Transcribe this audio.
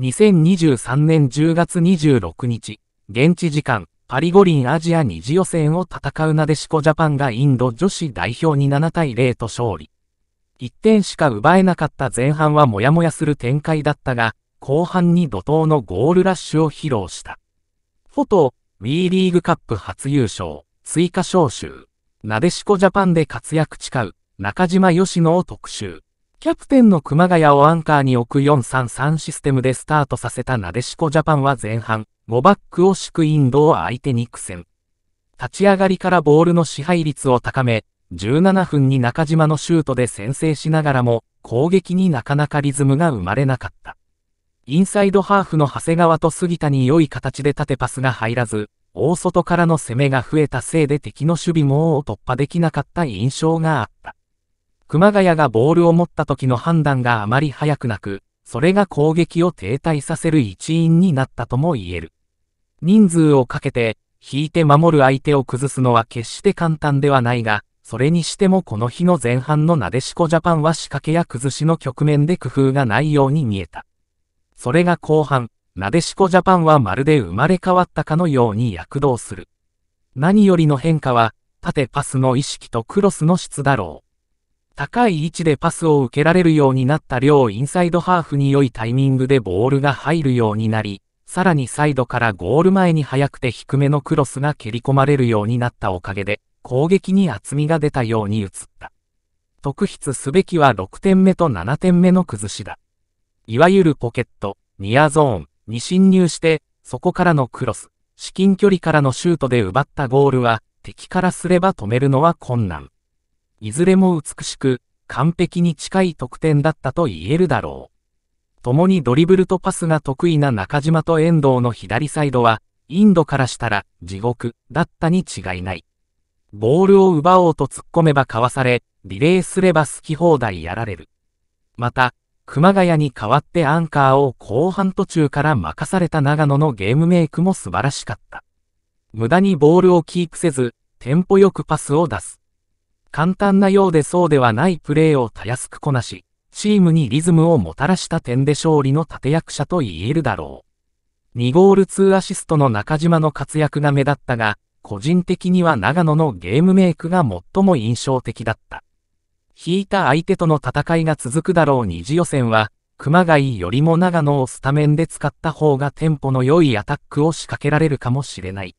2023年10月26日、現地時間、パリ五輪アジア二次予選を戦うなでしこジャパンがインド女子代表に7対0と勝利。1点しか奪えなかった前半はもやもやする展開だったが、後半に怒涛のゴールラッシュを披露した。フォト、ウィーリーグカップ初優勝、追加招集、なでしこジャパンで活躍誓う、中島よしのを特集。キャプテンの熊谷をアンカーに置く433システムでスタートさせたなでしこジャパンは前半、5バックを敷くインドを相手に苦戦。立ち上がりからボールの支配率を高め、17分に中島のシュートで先制しながらも、攻撃になかなかリズムが生まれなかった。インサイドハーフの長谷川と杉田に良い形で縦パスが入らず、大外からの攻めが増えたせいで敵の守備網を突破できなかった印象があった。熊谷がボールを持った時の判断があまり早くなく、それが攻撃を停滞させる一因になったとも言える。人数をかけて、引いて守る相手を崩すのは決して簡単ではないが、それにしてもこの日の前半のなでしこジャパンは仕掛けや崩しの局面で工夫がないように見えた。それが後半、なでしこジャパンはまるで生まれ変わったかのように躍動する。何よりの変化は、縦パスの意識とクロスの質だろう。高い位置でパスを受けられるようになった両インサイドハーフに良いタイミングでボールが入るようになり、さらにサイドからゴール前に速くて低めのクロスが蹴り込まれるようになったおかげで、攻撃に厚みが出たように映った。特筆すべきは6点目と7点目の崩しだ。いわゆるポケット、ニアゾーンに侵入して、そこからのクロス、至近距離からのシュートで奪ったゴールは、敵からすれば止めるのは困難。いずれも美しく、完璧に近い得点だったと言えるだろう。共にドリブルとパスが得意な中島と遠藤の左サイドは、インドからしたら地獄だったに違いない。ボールを奪おうと突っ込めばかわされ、リレーすれば好き放題やられる。また、熊谷に代わってアンカーを後半途中から任された長野のゲームメイクも素晴らしかった。無駄にボールをキープせず、テンポよくパスを出す。簡単なようでそうではないプレーをたやすくこなし、チームにリズムをもたらした点で勝利の立役者と言えるだろう。2ゴール2アシストの中島の活躍が目立ったが、個人的には長野のゲームメイクが最も印象的だった。引いた相手との戦いが続くだろう二次予選は、熊谷よりも長野をスタメンで使った方がテンポの良いアタックを仕掛けられるかもしれない。